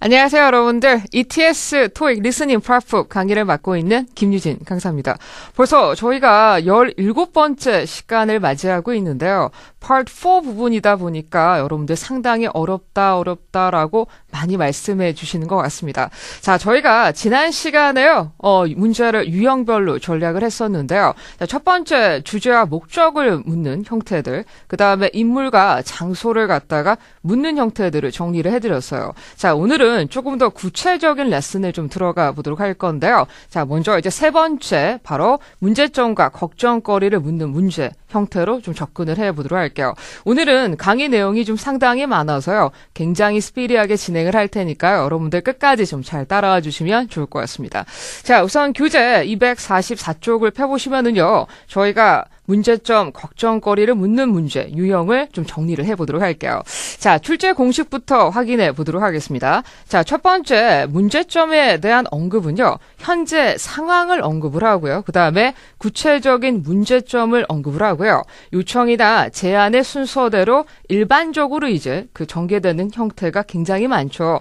안녕하세요, 여러분들. ETS 토익 리스닝 프라프 강의를 맡고 있는 김유진 강사입니다. 벌써 저희가 17번째 시간을 맞이하고 있는데요. Part 4 부분이다 보니까 여러분들 상당히 어렵다, 어렵다라고 많이 말씀해 주시는 것 같습니다. 자, 저희가 지난 시간에요, 어, 문제를 유형별로 전략을 했었는데요. 자, 첫 번째 주제와 목적을 묻는 형태들, 그 다음에 인물과 장소를 갖다가 묻는 형태들을 정리를 해드렸어요. 자, 오늘은 오늘은 조금 더 구체적인 레슨에 좀 들어가 보도록 할 건데요. 자, 먼저 이제 세 번째, 바로 문제점과 걱정거리를 묻는 문제. 형태로 좀 접근을 해보도록 할게요. 오늘은 강의 내용이 좀 상당히 많아서요. 굉장히 스피리하게 진행을 할 테니까요. 여러분들 끝까지 좀 잘 따라와 주시면 좋을 것 같습니다. 자, 우선 교재 244쪽을 펴보시면은요. 저희가 문제점, 걱정거리를 묻는 문제, 유형을 좀 정리를 해보도록 할게요. 자, 출제 공식부터 확인해 보도록 하겠습니다. 자, 첫 번째 문제점에 대한 언급은요, 현재 상황을 언급을 하고요. 그 다음에 구체적인 문제점을 언급을 하고요. 있더고요 요청이나 제안의 순서대로 일반적으로 이제 그 전개되는 형태가 굉장히 많죠.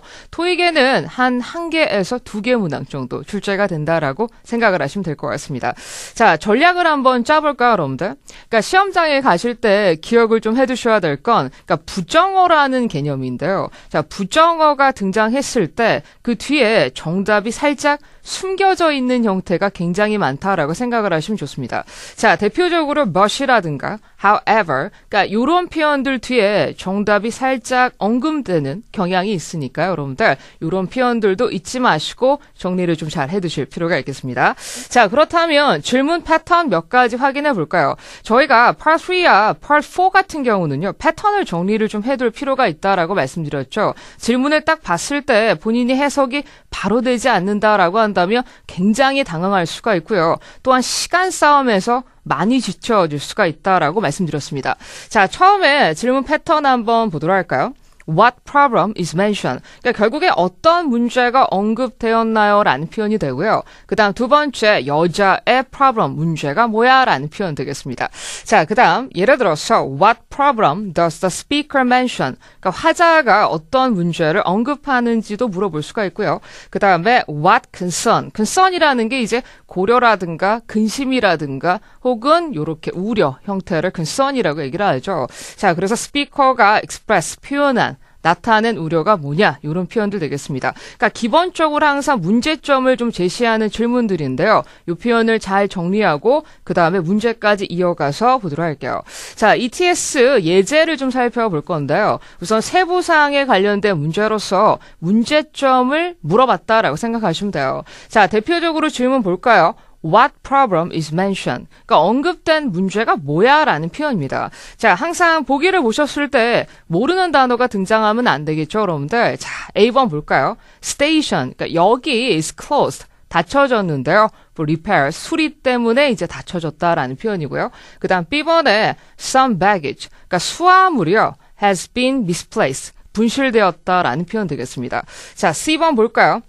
토익에는 한 한 개에서 두 개 문항 정도 출제가 된다라고 생각을 하시면 될 것 같습니다. 자, 전략을 한번 짜볼까요, 여러분들? 그러니까 시험장에 가실 때 기억을 좀 해두셔야 될 건, 그러니까 부정어라는 개념인데요. 자, 부정어가 등장했을 때 그 뒤에 정답이 살짝 숨겨져 있는 형태가 굉장히 많다라고 생각을 하시면 좋습니다. 자, 대표적으로 but이라든가 however, 그러니까 이런 표현들 뒤에 정답이 살짝 언급되는 경향이 있으니까요, 여러분들. 이런 표현들도 잊지 마시고 정리를 좀 잘 해두실 필요가 있겠습니다. 자, 그렇다면 질문 패턴 몇 가지 확인해 볼까요? 저희가 part 3와 part 4 같은 경우는요, 패턴을 정리를 좀 해둘 필요가 있다라고 말씀드렸죠. 질문을 딱 봤을 때 본인이 해석이 바로 되지 않는다라고 한다 한다면 굉장히 당황할 수가 있고요. 또한 시간 싸움에서 많이 지쳐질 수가 있다라고 말씀드렸습니다. 자, 처음에 질문 패턴 한번 보도록 할까요? what problem is mentioned. 그러니까 결국에 어떤 문제가 언급되었나요라는 표현이 되고요. 그다음 두 번째 여자의 problem 문제가 뭐야라는 표현 되겠습니다. 자, 그다음 예를 들어서 what problem does the speaker mention? 그러니까 화자가 어떤 문제를 언급하는지도 물어볼 수가 있고요. 그다음에 what concern. concern이라는 게 이제 고려라든가 근심이라든가 혹은 요렇게 우려 형태를 concern이라고 얘기를 하죠. 자, 그래서 스피커가 express 표현한 나타낸 우려가 뭐냐 이런 표현들 되겠습니다. 그러니까 기본적으로 항상 문제점을 좀 제시하는 질문들인데요. 이 표현을 잘 정리하고 그 다음에 문제까지 이어가서 보도록 할게요. 자, ETS 예제를 좀 살펴볼 건데요. 우선 세부 사항에 관련된 문제로서 문제점을 물어봤다라고 생각하시면 돼요. 자, 대표적으로 질문 볼까요? What problem is mentioned? 그러니까 언급된 문제가 뭐야라는 표현입니다. 자, 항상 보기를 보셨을 때 모르는 단어가 등장하면 안 되겠죠, 여러분들. 자, A번 볼까요? Station. 그러니까 여기 is closed. 닫혀졌는데요. 뭐 repair 수리 때문에 이제 닫혀졌다라는 표현이고요. 그다음 B번에 some baggage. 그러니까 수화물이요. has been misplaced. 분실되었다라는 표현 되겠습니다. 자, C번 볼까요?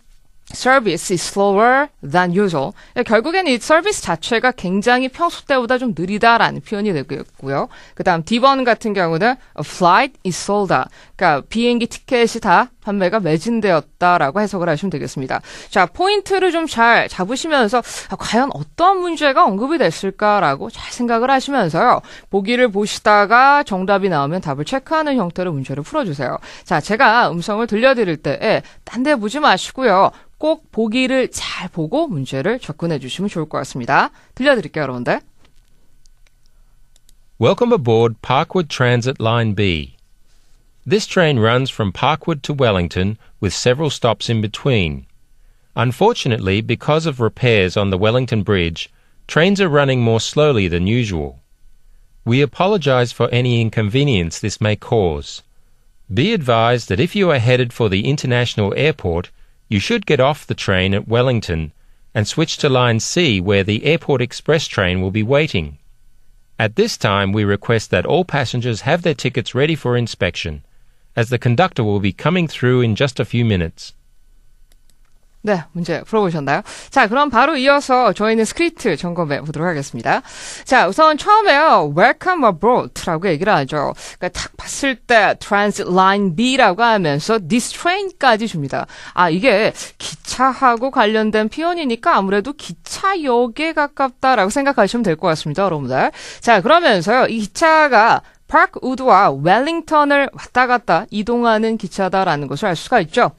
service is slower than usual. 예, 결국에는 이 서비스 자체가 굉장히 평소 때보다 좀 느리다라는 표현이 되겠고요. 그 다음 D번 같은 경우는 a flight is sold out. 그러니까 비행기 티켓이 다 판매가 매진되었다라고 해석을 하시면 되겠습니다. 자, 포인트를 좀 잘 잡으시면서 아, 과연 어떠한 문제가 언급이 됐을까라고 잘 생각을 하시면서요. 보기를 보시다가 정답이 나오면 답을 체크하는 형태로 문제를 풀어주세요. 자, 제가 음성을 들려드릴 때에 딴 데 보지 마시고요. 꼭 보기를 잘 보고 문제를 접근해 주시면 좋을 것 같습니다. 들려드릴게요, 여러분들. Welcome aboard Parkwood Transit Line B. This train runs from Parkwood to Wellington with several stops in between. Unfortunately, because of repairs on the Wellington Bridge, trains are running more slowly than usual. We apologize for any inconvenience this may cause. Be advised that if you are headed for the international airport, you should get off the train at Wellington and switch to line C where the airport express train will be waiting. At this time, we request that all passengers have their tickets ready for inspection. as the conductor will be coming through in just a few minutes. 네, 문제 풀어보셨나요? 자, 그럼 바로 이어서 저희는 스크립트 점검해 보도록 하겠습니다. 자, 우선 처음에요. Welcome aboard라고 얘기를 하죠. 그러니까 탁 봤을 때 Transit Line B라고 하면서 This train까지 줍니다. 아, 이게 기차하고 관련된 표현이니까 아무래도 기차역에 가깝다라고 생각하시면 될 것 같습니다, 여러분들. 자, 그러면서요. 이 기차가 파크 우드와 웰링턴을 왔다 갔다 이동하는 기차다라는 것을 알 수가 있죠.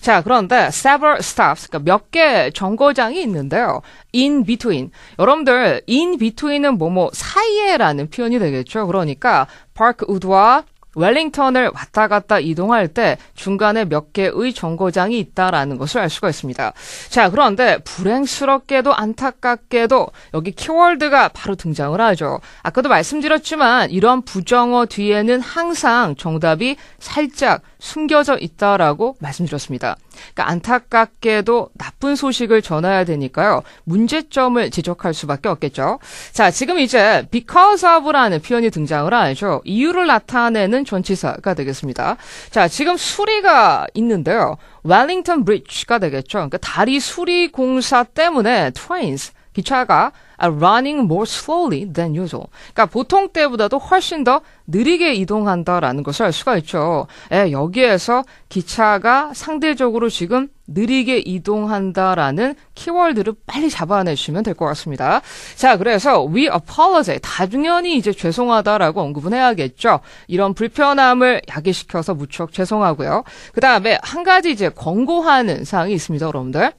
자, 그런데 several stops, 그러니까 몇 개 정거장이 있는데요. in between. 여러분들 in between은 뭐뭐 사이에라는 표현이 되겠죠. 그러니까 파크 우드와 웰링턴을 왔다 갔다 이동할 때 중간에 몇 개의 정거장이 있다라는 것을 알 수가 있습니다. 자, 그런데 불행스럽게도 안타깝게도 여기 키워드가 바로 등장을 하죠. 아까도 말씀드렸지만 이런 부정어 뒤에는 항상 정답이 살짝 숨겨져 있다라고 말씀드렸습니다. 그러니까 안타깝게도 나쁜 소식을 전해야 되니까요. 문제점을 지적할 수밖에 없겠죠. 자, 지금 이제 because of라는 표현이 등장을 하죠. 이유를 나타내는 전치사가 되겠습니다. 자, 지금 수리가 있는데요. Wellington b r i d g e 가 되겠죠. 그러니까 다리 수리 공사 때문에 트 r a i 기차가 r u n n i n g more slowly than usual. 그러니까 보통 때보다도 훨씬 더 느리게 이동한다라는 것을 알 수가 있죠. 예, 여기에서 기차가 상대적으로 지금 느리게 이동한다라는 키워드를 빨리 잡아내시면 될 것 같습니다. 자, 그래서 we apologize. 다중연히 이제 죄송하다라고 언급은 해야겠죠. 이런 불편함을 야기시켜서 무척 죄송하고요. 그 다음에 한 가지 이제 권고하는 사항이 있습니다, 여러분들.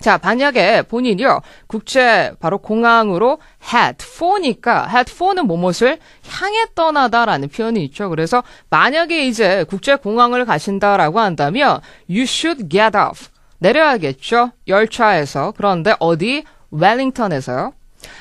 자, 만약에 본인이요, 국제 바로 공항으로 head for니까 head for는 무엇을 향해 떠나다라는 표현이 있죠. 그래서 만약에 이제 국제 공항을 가신다라고 한다면 you should get off 내려야겠죠. 열차에서 그런데 어디 웰링턴에서요.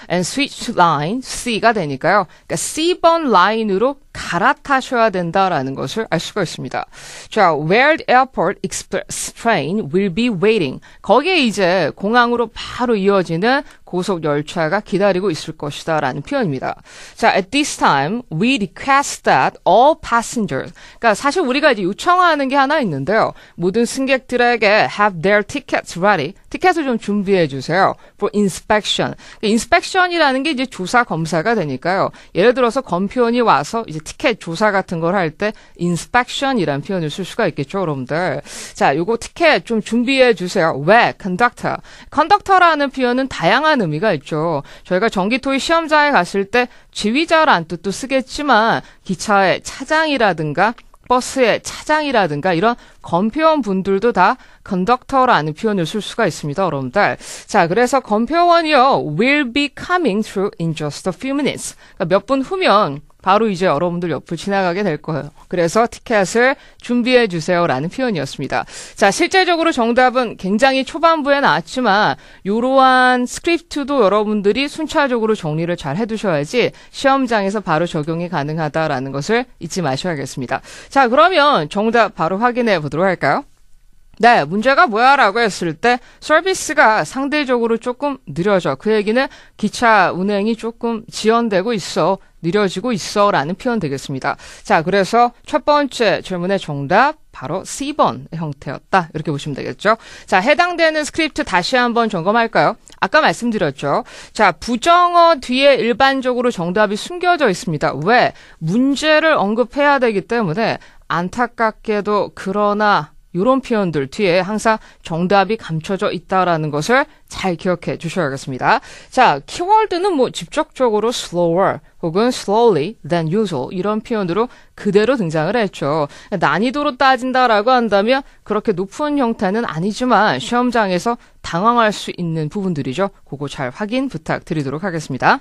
and switch line C가 되니까요. 그러니까 C번 라인으로 갈아타셔야 된다라는 것을 알 수가 있습니다. 자, Where the airport express train will be waiting. 거기에 이제 공항으로 바로 이어지는 고속 열차가 기다리고 있을 것이다라는 표현입니다. 자, at this time we request that all passengers. 그러니까 사실 우리가 이제 요청하는 게 하나 있는데요. 모든 승객들에게 have their tickets ready. 티켓을 좀 준비해 주세요. for inspection. 그러니까 inspection이라는 게 이제 조사 검사가 되니까요. 예를 들어서 검표원이 와서 이제 티켓 조사 같은 걸 할 때 inspection이라는 표현을 쓸 수가 있겠죠, 여러분들. 자, 요거 티켓 좀 준비해 주세요. 왜? conductor. conductor라는 표현은 다양한 의미가 있죠. 저희가 전기토이 시험장에 갔을 때 지휘자란 뜻도 쓰겠지만 기차의 차장이라든가 버스의 차장이라든가 이런 건표원 분들도 다컨덕터라는 표현을 쓸 수가 있습니다, 여러분들. 자, 그래서 건표원이요 will be coming through in just a few minutes. 그러니까 몇분 후면 바로 이제 여러분들 옆을 지나가게 될 거예요. 그래서 티켓을 준비해 주세요라는 표현이었습니다. 자, 실제적으로 정답은 굉장히 초반부에 나왔지만 이러한 스크립트도 여러분들이 순차적으로 정리를 잘 해두셔야지 시험장에서 바로 적용이 가능하다라는 것을 잊지 마셔야겠습니다. 자, 그러면 정답 바로 확인해 보도록. 보도록 할까요? 네, 문제가 뭐야라고 했을 때 서비스가 상대적으로 조금 느려져. 그 얘기는 기차 운행이 조금 지연되고 있어. 느려지고 있어라는 표현 되겠습니다. 자, 그래서 첫 번째 질문의 정답 바로 C번 형태였다. 이렇게 보시면 되겠죠. 자, 해당되는 스크립트 다시 한번 점검할까요? 아까 말씀드렸죠. 자, 부정어 뒤에 일반적으로 정답이 숨겨져 있습니다. 왜? 문제를 언급해야 되기 때문에 안타깝게도 그러나 이런 표현들 뒤에 항상 정답이 감춰져 있다라는 것을 잘 기억해 주셔야겠습니다. 자, 키워드는 뭐 직접적으로 slower 혹은 slowly than usual 이런 표현으로 그대로 등장을 했죠. 난이도로 따진다라고 한다면 그렇게 높은 형태는 아니지만 시험장에서 당황할 수 있는 부분들이죠. 그거 잘 확인 부탁드리도록 하겠습니다.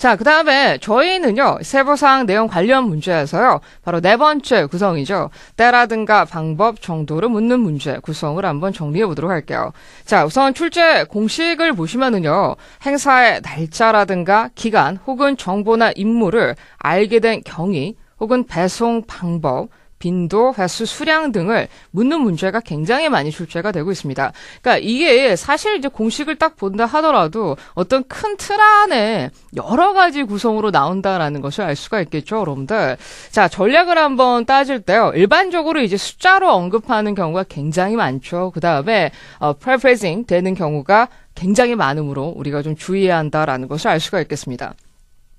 자, 그 다음에 저희는요, 세부사항 내용 관련 문제에서요, 바로 네 번째 구성이죠. 때라든가 방법 정도를 묻는 문제 구성을 한번 정리해 보도록 할게요. 자, 우선 출제 공식을 보시면은요, 행사의 날짜라든가 기간 혹은 정보나 임무를 알게 된 경위 혹은 배송 방법 빈도, 횟수, 수량 등을 묻는 문제가 굉장히 많이 출제가 되고 있습니다. 그러니까 이게 사실 이제 공식을 딱 본다 하더라도 어떤 큰 틀 안에 여러 가지 구성으로 나온다라는 것을 알 수가 있겠죠, 여러분들. 자, 전략을 한번 따질 때요. 일반적으로 이제 숫자로 언급하는 경우가 굉장히 많죠. 그 다음에 어, 프레프레징 되는 경우가 굉장히 많으므로 우리가 좀 주의해야 한다라는 것을 알 수가 있겠습니다.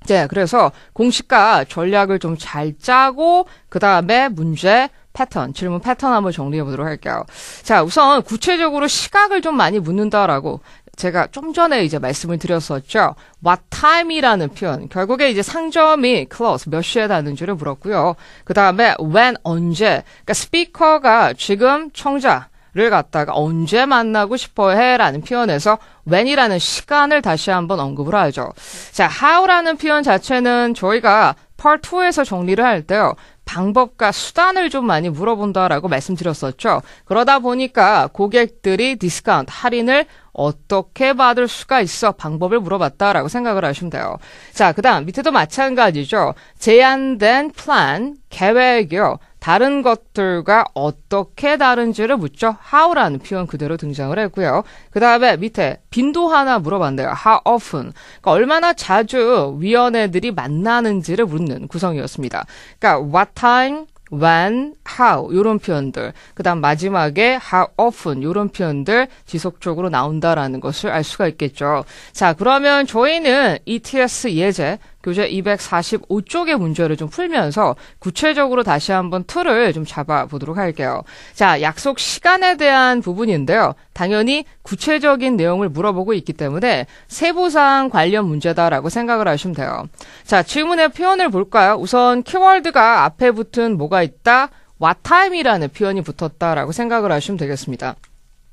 네, 그래서 공식과 전략을 좀 잘 짜고 그 다음에 문제 패턴, 질문 패턴 한번 정리해 보도록 할게요. 자, 우선 구체적으로 시각을 좀 많이 묻는다라고 제가 좀 전에 이제 말씀을 드렸었죠. What time이라는 표현. 결국에 이제 상점이 close 몇 시에 닫는지를 물었고요. 그 다음에 when 언제. 그러니까 스피커가 지금 청자 를 갖다가 언제 만나고 싶어 해라는 표현에서 when이라는 시간을 다시 한번 언급을 하죠. 자, how라는 표현 자체는 저희가 part 2에서 정리를 할 때요. 방법과 수단을 좀 많이 물어본다라고 말씀드렸었죠. 그러다 보니까 고객들이 디스카운트 할인을 어떻게 받을 수가 있어? 방법을 물어봤다라고 생각을 하시면 돼요. 자, 그 다음 밑에도 마찬가지죠. 제한된 플랜, 계획이요. 다른 것들과 어떻게 다른지를 묻죠. how라는 표현 그대로 등장을 했고요. 그 다음에 밑에 빈도 하나 물어봤네요. how often. 그러니까 얼마나 자주 위원회들이 만나는지를 묻는 구성이었습니다. 그러니까 what time, when, how 이런 표현들, 그다음 마지막에 how often 이런 표현들 지속적으로 나온다라는 것을 알 수가 있겠죠. 자, 그러면 저희는 ETS 예제 교재 245쪽의 문제를 좀 풀면서 구체적으로 다시 한번 틀을 좀 잡아보도록 할게요. 자, 약속 시간에 대한 부분인데요. 당연히 구체적인 내용을 물어보고 있기 때문에 세부사항 관련 문제다라고 생각을 하시면 돼요. 자, 질문의 표현을 볼까요? 우선 키워드가 앞에 붙은 뭐가 있다? what time이라는 표현이 붙었다라고 생각을 하시면 되겠습니다.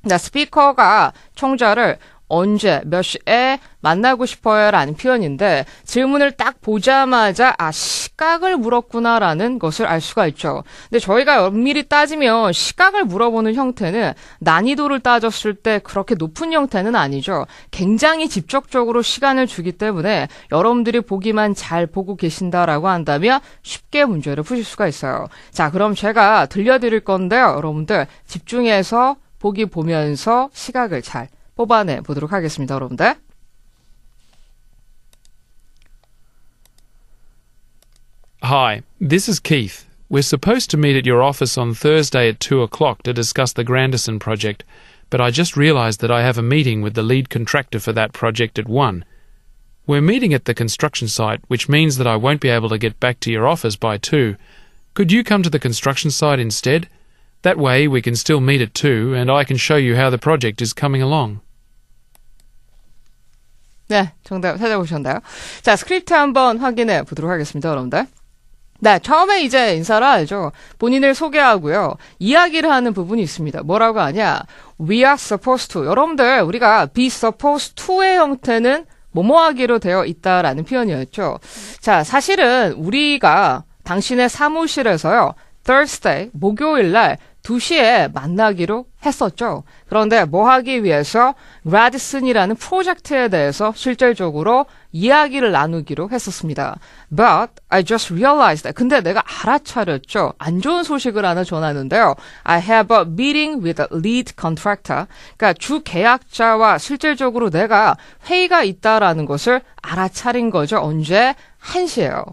자, 스피커가 총자를 언제, 몇 시에 만나고 싶어요 라는 표현인데 질문을 딱 보자마자 아, 시각을 물었구나라는 것을 알 수가 있죠. 근데 저희가 엄밀히 따지면 시각을 물어보는 형태는 난이도를 따졌을 때 그렇게 높은 형태는 아니죠. 굉장히 직접적으로 시간을 주기 때문에 여러분들이 보기만 잘 보고 계신다라고 한다면 쉽게 문제를 푸실 수가 있어요. 자, 그럼 제가 들려드릴 건데요. 여러분들 집중해서 보기 보면서 시각을 잘 뽑아내 보도록 하겠습니다, 여러분들. Hi, this is Keith. We're supposed to meet at your office on Thursday at 2 o'clock to discuss the Grandison project, but I just realized that I have a meeting with the lead contractor for that project at 1. We're meeting at the construction site, which means that I won't be able to get back to your office by 2. Could you come to the construction site instead? That way we can still meet at 2 and I can show you how the project is coming along. 네, 정답 찾아보셨나요? 자, 스크립트 한번 확인해 보도록 하겠습니다, 여러분들. 네, 처음에 이제 인사를 하죠. 본인을 소개하고요. 이야기를 하는 부분이 있습니다. 뭐라고 하냐? We are supposed to. 여러분들, 우리가 be supposed to의 형태는 뭐뭐 하기로 되어 있다라는 표현이었죠. 자, 사실은 우리가 당신의 사무실에서요. Thursday, 목요일 날 2시에 만나기로 했었죠. 그런데 뭐 하기 위해서 라디슨이라는 프로젝트에 대해서 실질적으로 이야기를 나누기로 했었습니다. But I just realized that. 근데 내가 알아차렸죠. 안 좋은 소식을 하나 전하는데요. I have a meeting with a lead contractor. 그러니까 주 계약자와 실질적으로 내가 회의가 있다라는 것을 알아차린 거죠. 언제? 한시에요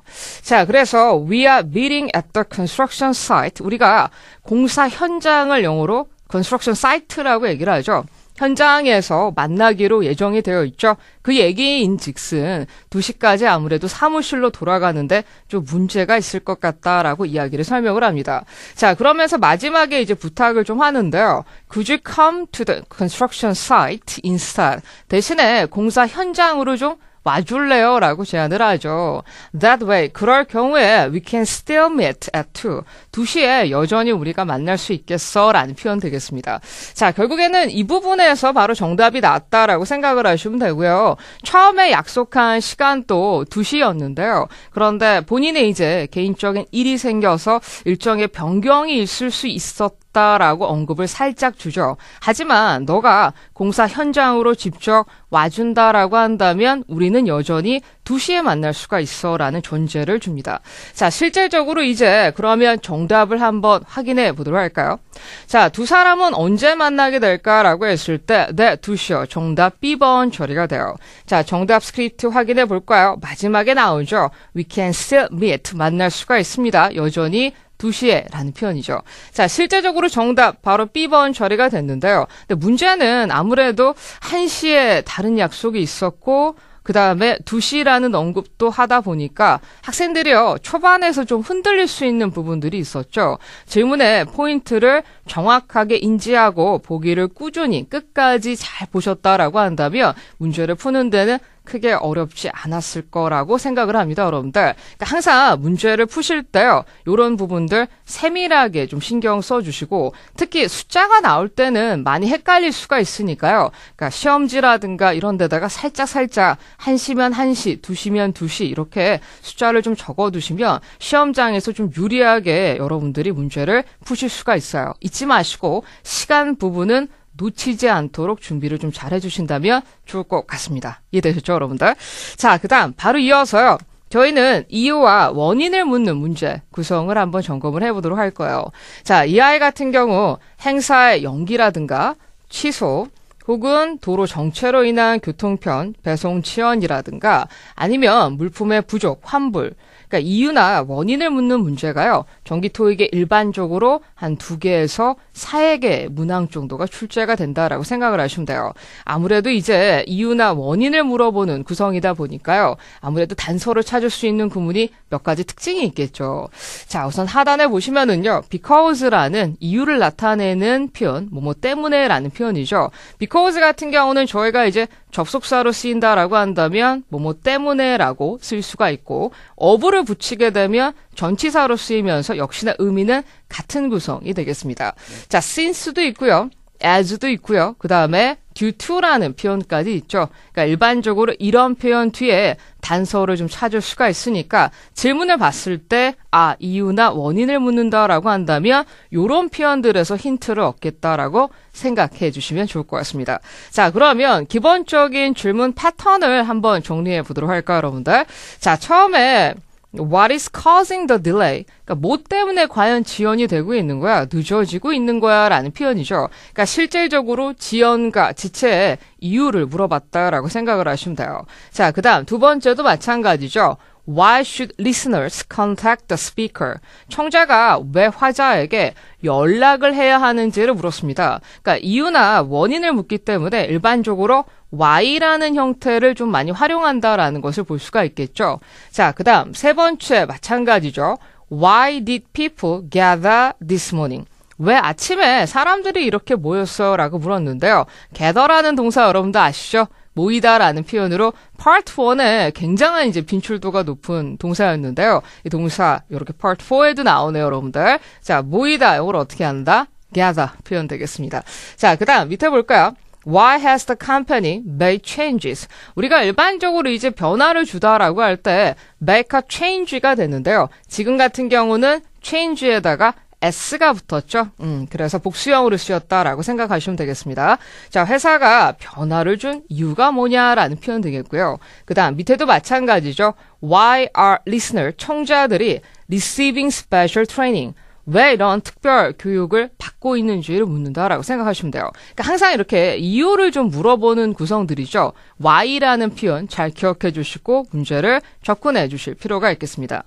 자, 그래서 we are meeting at the construction site. 우리가 공사 현장을 영어로 컨스트럭션 사이트라고 얘기를 하죠. 현장에서 만나기로 예정이 되어 있죠. 그 얘기인 즉슨 2시까지 아무래도 사무실로 돌아가는데 좀 문제가 있을 것 같다라고 이야기를 설명을 합니다. 자, 그러면서 마지막에 이제 부탁을 좀 하는데요. Could you come to the construction site instead? 대신에 공사 현장으로 좀 와줄래요? 라고 제안을 하죠. That way. 그럴 경우에 we can still meet at 2. 2시에 여전히 우리가 만날 수 있겠어? 라는 표현 되겠습니다. 자, 결국에는 이 부분에서 바로 정답이 나왔다라고 생각을 하시면 되고요. 처음에 약속한 시간도 2시였는데요. 그런데 본인의 이제 개인적인 일이 생겨서 일정의 변경이 있을 수 있었다. 있다라고 언급을 살짝 주죠. 하지만 너가 공사 현장으로 직접 와준다라고 한다면 우리는 여전히 2시에 만날 수가 있어라는 존재를 줍니다. 자, 실질적으로 이제 그러면 정답을 한번 확인해 보도록 할까요? 자, 두 사람은 언제 만나게 될까라고 했을 때, 네, 2시요. 정답 B번 처리가 돼요. 자, 정답 스크립트 확인해 볼까요? 마지막에 나오죠. We can still meet. 만날 수가 있습니다. 여전히 2시에 라는 표현이죠. 자, 실제적으로 정답 바로 B번 처리가 됐는데요. 근데 문제는 아무래도 1시에 다른 약속이 있었고 그 다음에 2시라는 언급도 하다 보니까 학생들이요, 초반에서 좀 흔들릴 수 있는 부분들이 있었죠. 질문의 포인트를 정확하게 인지하고 보기를 꾸준히 끝까지 잘 보셨다라고 한다면 문제를 푸는 데는 크게 어렵지 않았을 거라고 생각을 합니다, 여러분들. 그러니까 항상 문제를 푸실 때요, 이런 부분들 세밀하게 좀 신경 써주시고, 특히 숫자가 나올 때는 많이 헷갈릴 수가 있으니까요. 그러니까 시험지라든가 이런 데다가 살짝살짝 한시면 한시, 두시면 두시 이렇게 숫자를 좀 적어두시면 시험장에서 좀 유리하게 여러분들이 문제를 푸실 수가 있어요. 잊지 마시고 시간 부분은 놓치지 않도록 준비를 좀 잘 해주신다면 좋을 것 같습니다. 이해되셨죠, 여러분들? 자, 그 다음, 바로 이어서요. 저희는 이유와 원인을 묻는 문제 구성을 한번 점검을 해보도록 할 거예요. 자, 이 아이 같은 경우 행사의 연기라든가 취소, 혹은 도로 정체로 인한 교통편, 배송 지연이라든가 아니면 물품의 부족, 환불, 그러니까 이유나 원인을 묻는 문제가요. 전기 토익에 일반적으로 한 두 개에서 사에게 문항 정도가 출제가 된다라고 생각을 하시면 돼요. 아무래도 이제 이유나 원인을 물어보는 구성이다 보니까요. 아무래도 단서를 찾을 수 있는 구문이 몇 가지 특징이 있겠죠. 자, 우선 하단에 보시면은요. because라는 이유를 나타내는 표현, 뭐뭐 때문에라는 표현이죠. because 같은 경우는 저희가 이제 접속사로 쓰인다라고 한다면 뭐뭐 때문에라고 쓸 수가 있고 어부를 붙이게 되면 전치사로 쓰이면서 역시나 의미는 같은 구성이 되겠습니다. 자, since도 있고요. as도 있고요. 그 다음에 due to라는 표현까지 있죠. 그러니까 일반적으로 이런 표현 뒤에 단서를 좀 찾을 수가 있으니까 질문을 봤을 때 아, 이유나 원인을 묻는다라고 한다면 요런 표현들에서 힌트를 얻겠다라고 생각해 주시면 좋을 것 같습니다. 자, 그러면 기본적인 질문 패턴을 한번 정리해 보도록 할까요, 여러분들? 자, 처음에 What is causing the delay? 그러니까 뭐 때문에 과연 지연이 되고 있는 거야? 늦어지고 있는 거야? 라는 표현이죠. 그러니까 실질적으로 지연과 지체의 이유를 물어봤다라고 생각을 하시면 돼요. 자, 그 다음 두 번째도 마찬가지죠. Why should listeners contact the speaker? 청자가 왜 화자에게 연락을 해야 하는지를 물었습니다. 그러니까 이유나 원인을 묻기 때문에 일반적으로 Y라는 형태를 좀 많이 활용한다라는 것을 볼 수가 있겠죠. 자, 그 다음 세 번째 마찬가지죠. Why did people gather this morning? 왜 아침에 사람들이 이렇게 모였어? 라고 물었는데요. gather라는 동사 여러분도 아시죠? 모이다라는 표현으로 part 1에 굉장한 이제 빈출도가 높은 동사였는데요. 이 동사 이렇게 part 4에도 나오네요, 여러분들. 자, 모이다 이걸 어떻게 한다? gather 표현 되겠습니다. 자, 그다음 밑에 볼까요? Why has the company made changes? 우리가 일반적으로 이제 변화를 주다라고 할 때 make a change가 되는데요. 지금 같은 경우는 change에다가 S가 붙었죠. 음, 그래서 복수형으로 쓰였다라고 생각하시면 되겠습니다. 자, 회사가 변화를 준 이유가 뭐냐라는 표현 되겠고요. 그 다음 밑에도 마찬가지죠. Why are listener, 청자들이 receiving special training, 왜 이런 특별 교육을 받고 있는지를 묻는다라고 생각하시면 돼요. 그러니까 항상 이렇게 이유를 좀 물어보는 구성들이죠. why라는 표현 잘 기억해 주시고 문제를 접근해 주실 필요가 있겠습니다.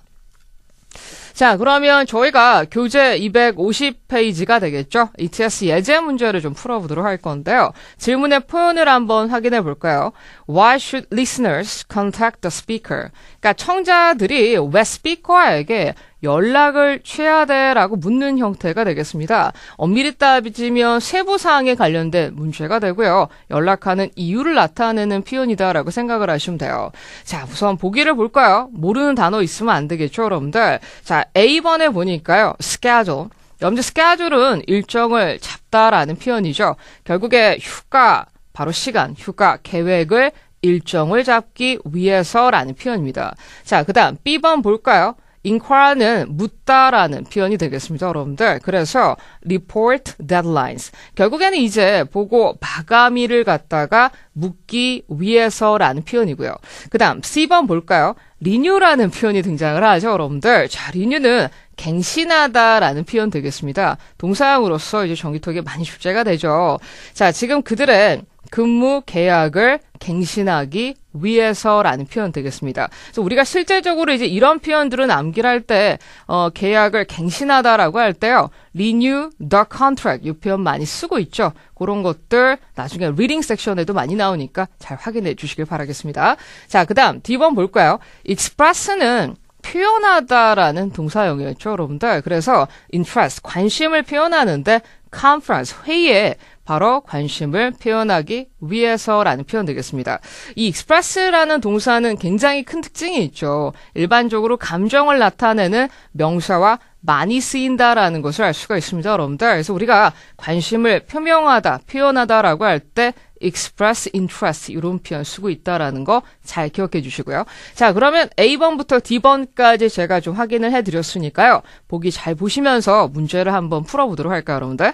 자, 그러면 저희가 교재 250페이지가 되겠죠? ETS 예제 문제를 좀 풀어보도록 할 건데요. 질문의 표현을 한번 확인해 볼까요? Why should listeners contact the speaker? 그러니까 청자들이 왜 스피커에게 연락을 취해야 돼라고 묻는 형태가 되겠습니다. 엄밀히 따지면 세부사항에 관련된 문제가 되고요. 연락하는 이유를 나타내는 표현이다라고 생각을 하시면 돼요. 자, 우선 보기를 볼까요? 모르는 단어 있으면 안 되겠죠, 여러분들. 자, A번에 보니까요. schedule. 염지 스케줄은 일정을 잡다라는 표현이죠. 결국에 휴가, 바로 시간, 휴가, 계획을 일정을 잡기 위해서라는 표현입니다. 자, 그 다음 B번 볼까요? inquire는 묻다라는 표현이 되겠습니다, 여러분들. 그래서 report deadlines. 결국에는 이제 보고 마감일을 갖다가 묻기 위해서라는 표현이고요. 그다음 C번 볼까요? 리뉴라는 표현이 등장을 하죠, 여러분들. 자, 리뉴는 갱신하다라는 표현 되겠습니다. 동사형으로서 이제 전기톡에 많이 출제가 되죠. 자, 지금 그들은 근무 계약을 갱신하기 위해서라는 표현 되겠습니다. 그래서 우리가 실제적으로 이제 이런 표현들은 암기할 때 어, 계약을 갱신하다라고 할 때요. renew the contract 이 표현 많이 쓰고 있죠. 그런 것들 나중에 reading 섹션에도 많이 나오니까 잘 확인해 주시길 바라겠습니다. 자, 그다음 D번 볼까요? express는 표현하다라는 동사형이었죠, 여러분들. 그래서 interest 관심을 표현하는데 conference 회의에 바로 관심을 표현하기 위해서라는 표현 되겠습니다. 이 express라는 동사는 굉장히 큰 특징이 있죠. 일반적으로 감정을 나타내는 명사와 많이 쓰인다라는 것을 알 수가 있습니다, 여러분들. 그래서 우리가 관심을 표명하다, 표현하다라고 할 때 express interest 이런 표현 쓰고 있다라는 거 잘 기억해 주시고요. 자, 그러면 A번부터 D번까지 제가 좀 확인을 해 드렸으니까요. 보기 잘 보시면서 문제를 한번 풀어 보도록 할까요, 여러분들?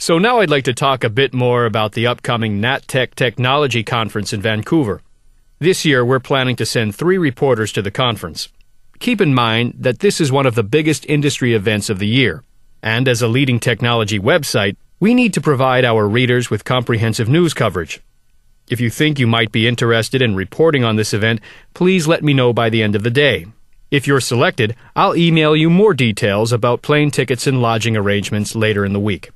So now I'd like to talk a bit more about the upcoming NatTech Technology Conference in Vancouver. This year, we're planning to send three reporters to the conference. Keep in mind that this is one of the biggest industry events of the year, and as a leading technology website, we need to provide our readers with comprehensive news coverage. If you think you might be interested in reporting on this event, please let me know by the end of the day. If you're selected, I'll email you more details about plane tickets and lodging arrangements later in the week.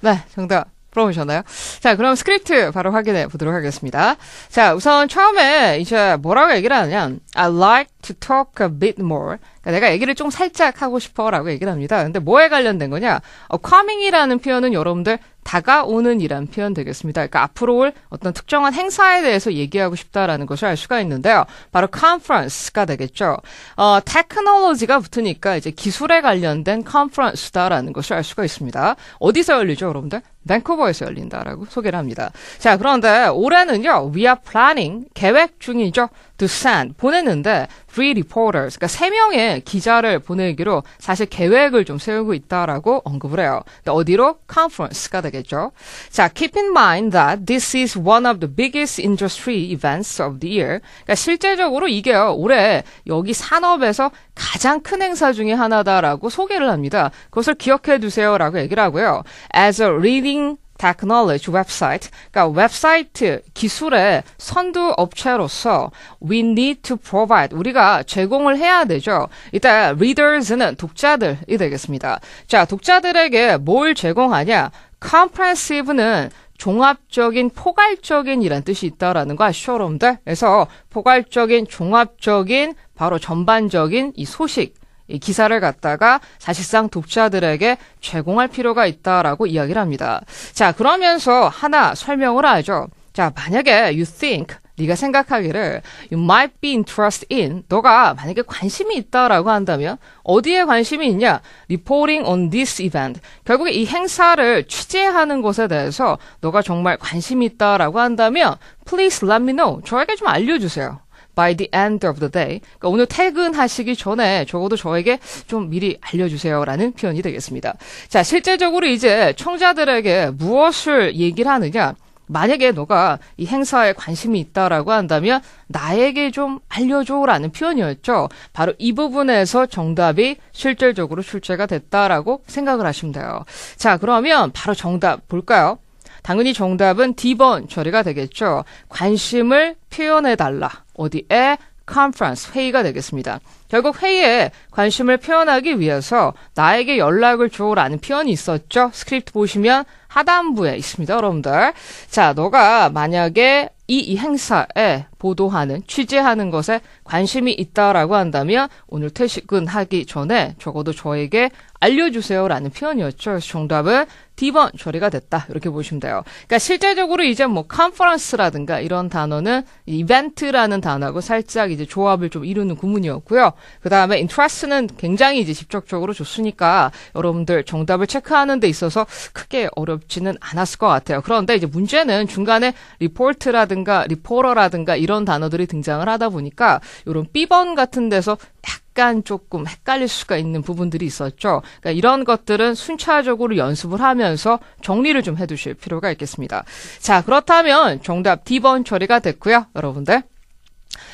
네, 정답. 풀어보셨나요? 자, 그럼 스크립트 바로 확인해 보도록 하겠습니다. 자, 우선 처음에 이제 뭐라고 얘기를 하느냐. I like to talk a bit more. 그러니까 내가 얘기를 좀 살짝 하고 싶어 라고 얘기를 합니다. 근데 뭐에 관련된 거냐? 어, coming이라는 표현은 여러분들 다가오는 이란 표현 되겠습니다. 그러니까 앞으로 올 어떤 특정한 행사에 대해서 얘기하고 싶다라는 것을 알 수가 있는데요. 바로 컨퍼런스가 되겠죠. 어, 테크놀로지가 붙으니까 이제 기술에 관련된 컨퍼런스다라는 것을 알 수가 있습니다. 어디서 열리죠, 여러분들? 밴쿠버에서 열린다라고 소개를 합니다. 자, 그런데 올해는요, we are planning, 계획 중이죠. to send 보냈는데 three reporters 그러니까 세 명의 기자를 보내기로 사실 계획을 좀 세우고 있다라고 언급을 해요. 어디로 conference가 되겠죠. 자, keep in mind that this is one of the biggest industry events of the year. 그러니까 실제적으로 이게요 올해 여기 산업에서 가장 큰 행사 중에 하나다라고 소개를 합니다. 그것을 기억해 두세요라고 얘기를 하고요. As a leading technology website. 그러니까 웹사이트 기술의 선두 업체로서 we need to provide 우리가 제공을 해야 되죠. 이따 readers는 독자들이 되겠습니다. 자, 독자들에게 뭘 제공하냐? comprehensive는 종합적인 포괄적인 이란 뜻이 있다라는 거 아시죠, 여러분들? 그래서 포괄적인 종합적인 바로 전반적인 이 소식 이 기사를 갖다가 사실상 독자들에게 제공할 필요가 있다라고 이야기를 합니다. 자, 그러면서 하나 설명을 하죠. 자, 만약에 you think 네가 생각하기를 you might be interested in 너가 만약에 관심이 있다라고 한다면 어디에 관심이 있냐? reporting on this event. 결국에 이 행사를 취재하는 것에 대해서 너가 정말 관심이 있다라고 한다면 please let me know. 저에게 좀 알려 주세요. by the end of the day. 그러니까 오늘 퇴근하시기 전에 적어도 저에게 좀 미리 알려주세요라는 표현이 되겠습니다. 자, 실제적으로 이제 청자들에게 무엇을 얘기를 하느냐? 만약에 너가 이 행사에 관심이 있다라고 한다면 나에게 좀 알려줘라는 표현이었죠. 바로 이 부분에서 정답이 실질적으로 출제가 됐다라고 생각을 하시면 돼요. 자, 그러면 바로 정답 볼까요? 당연히 정답은 D번 처리가 되겠죠. 관심을 표현해달라. 어디에 컨퍼런스 회의가 되겠습니다. 결국 회의에 관심을 표현하기 위해서 나에게 연락을 줘라는 표현이 있었죠. 스크립트 보시면 하단부에 있습니다, 여러분들. 자, 너가 만약에 이, 행사에 보도하는 취재하는 것에 관심이 있다라고 한다면 오늘 퇴근하기 전에 적어도 저에게 알려주세요라는 표현이었죠. 정답은 D번 처리가 됐다 이렇게 보시면 돼요. 그러니까 실제적으로 이제 뭐 컨퍼런스라든가 이런 단어는 이벤트라는 단어하고 살짝 이제 조합을 좀 이루는 구문이었고요. 그 다음에 interest는 굉장히 이제 직접적으로 좋으니까 여러분들 정답을 체크하는 데 있어서 크게 어렵지는 않았을 것 같아요. 그런데 이제 문제는 중간에 리포트라든가 리라든가 리포러라든가 이런 단어들이 등장을 하다 보니까 이런 B번 같은 데서 약간 조금 헷갈릴 수가 있는 부분들이 있었죠. 그러니까 이런 것들은 순차적으로 연습을 하면서 정리를 좀 해두실 필요가 있겠습니다. 자, 그렇다면 정답 D번 처리가 됐고요. 여러분들.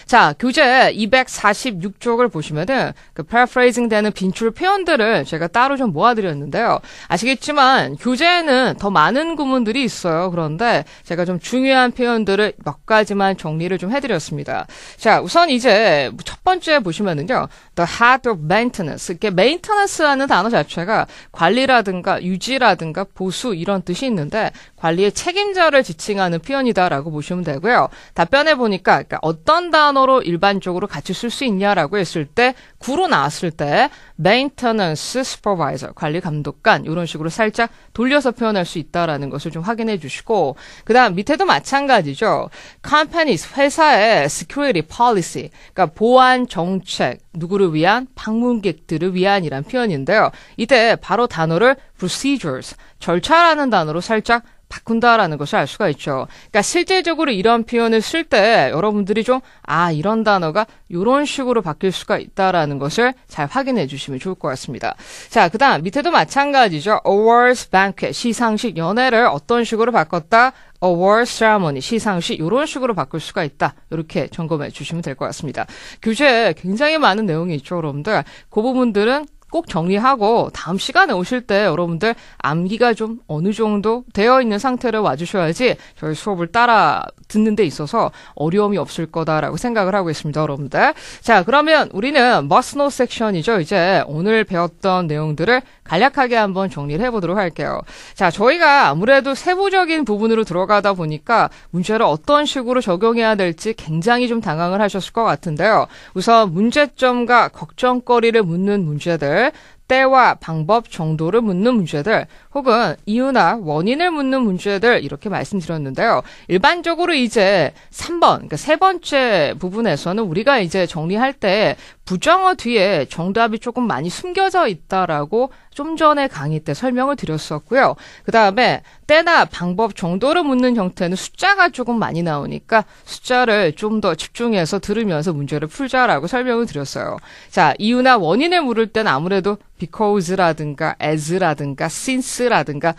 자, 교재 246쪽을 보시면은 그 paraphrasing 되는 빈출 표현들을 제가 따로 좀 모아드렸는데요. 아시겠지만 교재에는 더 많은 구문들이 있어요. 그런데 제가 좀 중요한 표현들을 몇 가지만 정리를 좀 해드렸습니다. 자, 우선 이제 첫 번째 보시면은요. the head of maintenance. 이게 maintenance라는 단어 자체가 관리라든가 유지라든가 보수 이런 뜻이 있는데 관리의 책임자를 지칭하는 표현이다라고 보시면 되고요. 답변해 보니까 그러니까 어떤 단어로 일반적으로 같이 쓸 수 있냐라고 했을 때 구로 나왔을 때 maintenance supervisor 관리 감독관 이런 식으로 살짝 돌려서 표현할 수 있다라는 것을 좀 확인해 주시고 그다음 밑에도 마찬가지죠. companies 회사의 security policy 그러니까 보안 정책 누구를 위한 방문객들을 위한이란 표현인데요. 이때 바로 단어를 procedures 절차라는 단어로 살짝 바꾼다라는 것을 알 수가 있죠. 그러니까 실제적으로 이런 표현을 쓸 때 여러분들이 좀 아 이런 단어가 이런 식으로 바뀔 수가 있다라는 것을 잘 확인해 주시면 좋을 것 같습니다. 자 그다음 밑에도 마찬가지죠. Awards banquet 시상식 연애를 어떤 식으로 바꿨다? award s ceremony 시상식 이런 식으로 바꿀 수가 있다. 이렇게 점검해 주시면 될 것 같습니다. 교재에 굉장히 많은 내용이 있죠, 여러분들. 그 부분들은 꼭 정리하고 다음 시간에 오실 때 여러분들 암기가 좀 어느 정도 되어 있는 상태를 와주셔야지 저희 수업을 따라 듣는 데 있어서 어려움이 없을 거다라고 생각을 하고 있습니다, 여러분들. 자, 그러면 우리는 must know 섹션이죠. 이제 오늘 배웠던 내용들을 간략하게 한번 정리를 해보도록 할게요. 자, 저희가 아무래도 세부적인 부분으로 들어가다 보니까 문제를 어떤 식으로 적용해야 될지 굉장히 좀 당황을 하셨을 것 같은데요. 우선 문제점과 걱정거리를 묻는 문제들 문제들, 때와 방법 정도를 묻는 문제들, 혹은 이유나 원인을 묻는 문제들 이렇게 말씀드렸는데요. 일반적으로 이제 3번, 그러니까 세 번째 부분에서는 우리가 이제 정리할 때 부정어 뒤에 정답이 조금 많이 숨겨져 있다라고 좀 전에 강의 때 설명을 드렸었고요. 그 다음에 때나 방법 정도를 묻는 형태는 숫자가 조금 많이 나오니까 숫자를 좀 더 집중해서 들으면서 문제를 풀자라고 설명을 드렸어요. 자, 이유나 원인을 물을 땐 아무래도 because라든가 as라든가 since라든가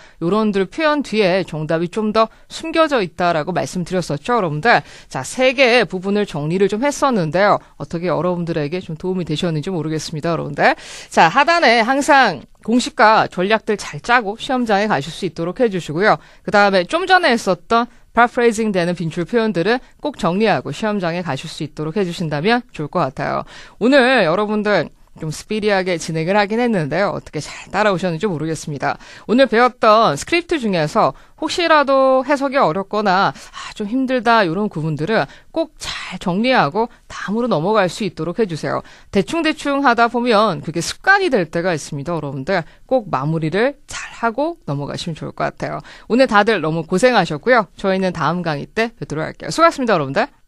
요런들 표현 뒤에 정답이 좀 더 숨겨져 있다라고 말씀드렸었죠, 여러분들. 자, 세 개의 부분을 정리를 좀 했었는데요. 어떻게 여러분들에게 좀좀 도움이 되셨는지 모르겠습니다, 여러분들. 자, 하단에 항상 공식과 전략들 잘 짜고 시험장에 가실 수 있도록 해주시고요. 그 다음에 좀 전에 했었던 파프레이징 되는 빈출 표현들을꼭 정리하고 시험장에 가실 수 있도록 해주신다면 좋을 것 같아요. 오늘 여러분들 좀 스피디하게 진행을 하긴 했는데요. 어떻게 잘 따라오셨는지 모르겠습니다. 오늘 배웠던 스크립트 중에서 혹시라도 해석이 어렵거나 아, 좀 힘들다 이런 구분들은 꼭 잘 정리하고 다음으로 넘어갈 수 있도록 해주세요. 대충대충 하다 보면 그게 습관이 될 때가 있습니다. 여러분들 꼭 마무리를 잘 하고 넘어가시면 좋을 것 같아요. 오늘 다들 너무 고생하셨고요. 저희는 다음 강의 때 뵙도록 할게요. 수고하셨습니다. 여러분들.